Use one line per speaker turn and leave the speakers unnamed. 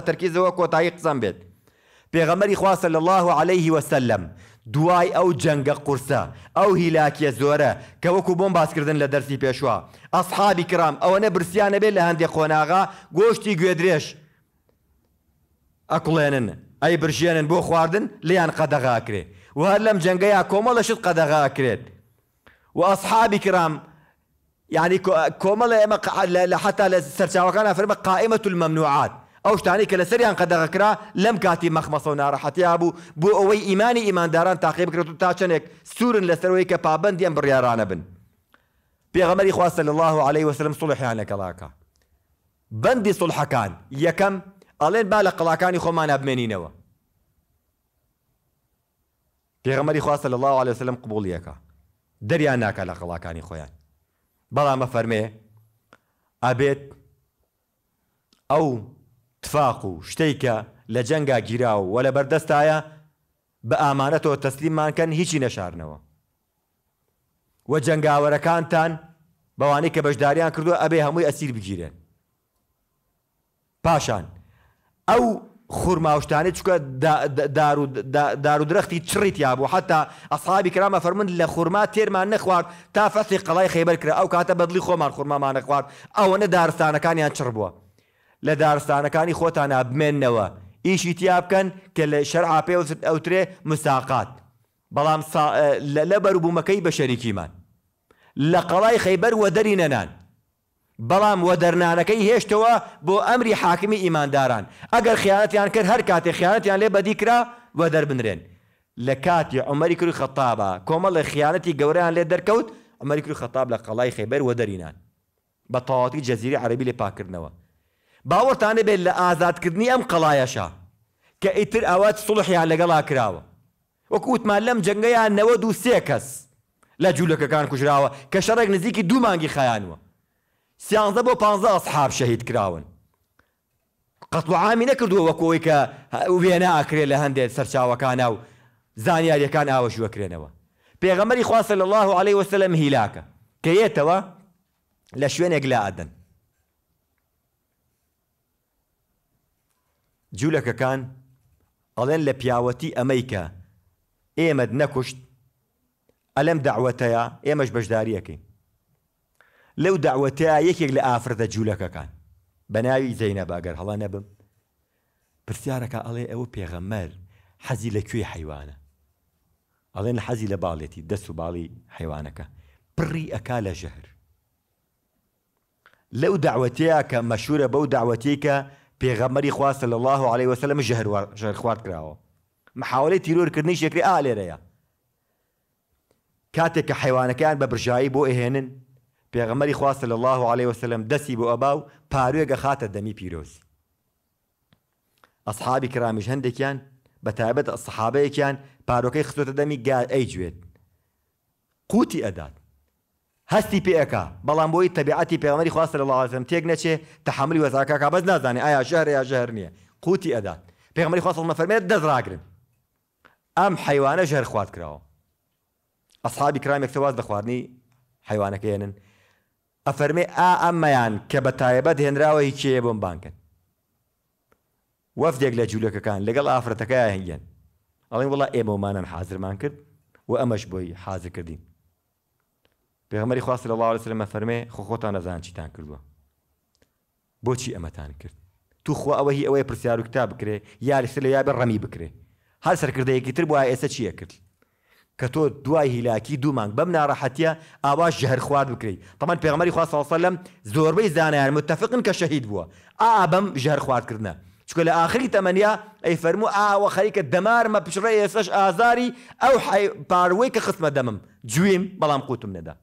تركيز تەرکیزەوە کۆتایی قسەم بێت پێغەمەری خواسە لە الله عليه وسلم دوای او جنگ قرسا او هیلاکیە يا کە وەکو بۆم باسکردن لە دەرسی پێشوە اصحاب کرام او نە برسیانە بێت لە هەندێک خۆناغا گۆشتی گوێدرێش ئەکڵێنن ئەی برژێنن بۆ خواردن لیان قەدەغاکرێ و هەر لەم شت کۆمەڵەشت قەدەغاکرێت و ئەسحابی کرام يعني كومل حتى وكان فرما قائمة الممنوعات ئەو شتانی کە لەسەریان قەدەغەکرا لم کاتی مخمص و ناڕەحەتیا بوو بو او ئیمانی ئیمانداران داران بکرێت و تا چنێک سوورن لەسەرەوەی کە پابندیان بڕیارانە بن پێغەمەری خواستە لە الله عليه وسلم سڵحیان لە کەڵاکە بەندی سڵحەکان یەکەم ئەڵێن با لە قڵاکانی خۆمان ئەبمێنینەوە پێغەمەری خواستە لە الله عليه وسلم قبولیەکە دەریان ناکە لە قڵاکانی بلا ما فرمي ابيت او ئیتفاق و شتێککە لە جەنگا گیرا و وە لە بەردەستایە بە ئامانەتەوە تەسلیمانکەن هیچی نەشارنەوە وە جەنگاوەرەکانتان بەوانەی کە بەشداریان کردووە ئەبێ هەمووی ئەسیر بگیرن پاشان ئەو خورماوشتانی چکە دارودرەختی چڕیت یا بوو حتا ئەصحابی کرامە فەرمند لە خورما تێرمان نەخوارد تا فەسی قەڵای خێبەر کرا ئەو کاتە بەدلی خۆمان خورمامان نەخوارد ئەوەنە دارستانەکانیان چڕ بووە لە دارستانەکانی خۆتانە بمێننەوە ئیشی تیا بکەن کە لە شەرع پێوزت ئەوترێ مساقات بەڵام لە بەربوومەکەی بە شەریکیمان لە قەڵای خەیبەر وە دەری نەنان بەڵام وە دەرنانەکەی هێشتەوە بۆ ئەمری حاکمی ئیمانداران ئەگەر خیانەتیان کرد هەر کاتێ خیانەتیان لێ بەدیکرا وە دەربنرێن لە کاتی عمەری کوری خەتابە کۆمەڵ لە خیانەتی گەوریان لێ دەرکەوت ئەمریکی خەتاب لە قەڵای خەیبەر وە دەرینان بە تەواتی جەزیری عەربی لێ پاکردنەوە باوەتانە بێت لە ئازادکردنی ئەم قەڵایەشە کە ئیتر ئەوات سڵحیان لەگەڵا کراوە وەکووتمان لەم جەنگەیان نەوە دو سێ کەس لە جوولەکەکان کوژراوە کە شەڕێک نزیکی دوو مانگی خەیانوە سیانزە بۆ پ سحاب شەهید کراون قەتڵعامی نەکردووە وەکۆی کە وێنە ئاکرێت لە هەندێک سەرچاوەکانە و زانیاریەکان ئاوەشوەکرێنەوە پێغەمەری خواستە لە الله عليه وسلم هیلاکە کە یێتەوە لە شوێنێک لا ئەدەن جوولەکەکان ئەڵێن لە پیاوەتی ئەمریکا ئێمەد نەکوشت ئەلەم داوەتەیە ئێمەش بەشداریەکەی لەو داوەتەیە یەکێک لە ئافرەتە جوولەکەکان بە ناوی زەینە باگەر هەڵا نەبم پرسیارەکە ئەڵێ ئەوە پێغەمەر حەزی لەکوێ حیوانە ئەڵێن لە حەزی لە باڵێتی دەست و باڵی حیوانەکە پڕی ئەکا لە ژەهر لەو داوەتەیە کە مەشورە بەو داوەتێکە پێغەمەری خوا صلی الله عليه وسلم ژهر محاوله تیرور کردنی شکری آلی ریا لێرەیە کاتێک کە حیوانەکەیان به برژایی بۆ ئەهێنن پێغەمەری خوا صلی الله علیه و عليه وسلم دەسی بۆ ئەبا و دمی پیروز دەمی پیرۆزی ئەسحابی کرامیش به بە تایبەت سحابەیەکیان پاروکی خستۆتە دمی گار ئەیجوێت قوتی ادات هەستی پێەکە بەڵام بۆی تەبیعەتی پێمەری خواست لە لازم تێک نەچێ تحملی وەزاکە بەس نازانێ ئایا ژەهر یا ژەهر نییە قوتی ئەدات پێغمەری خواستڵمە فەرمێت دەزراگرن ئەم حیوانە ژەهر خوارد کراوە ئەسحابی کرامێک سەواز لە خواردنی حیوانەکەێنن ئەفەرمێ ئا ئەممەیان کە بە تایبەت هێنراوە هیچیە بۆم بانکن وەفدێک لە جوولەکەکان لەگەڵ ئافرەتەکەی هەنگێن ئەڵێن وڵا ئێمەمانان حازرمان کرد و ئەمەش بۆی حازر کردین پێغمەری خواست لە لاوە سرمە فەرمێ خۆ خۆتان نەزان چیتان کردووە بۆچی ئەمەتان کرد تو خۆ ئەوە هی ئەوەیە پرسیار و کتاب بکرێ یاریسە لە یابە ڕەمی بکرێ هەر سەرکردەیەکی تر وایە ئێستا چیە کرد کە تۆ دوای هیلاکی دوومانگ بەم ناڕەحەتە ئاواش ژهر خوارد بکەیت تەمان پێغمەری خواستسە لەم زۆربەی زانایان متتەفقن کە شەهید بووە ئا بەم ژهر خواردکردە چکە لە آخری تەمەنیا ئەی فەرمو ئاوە خەریکە دەمارمە پشڕێ ئێسش ئازاری ئەو پاروەی کە خستمە دەمم جویم بەڵام قوتم نەدا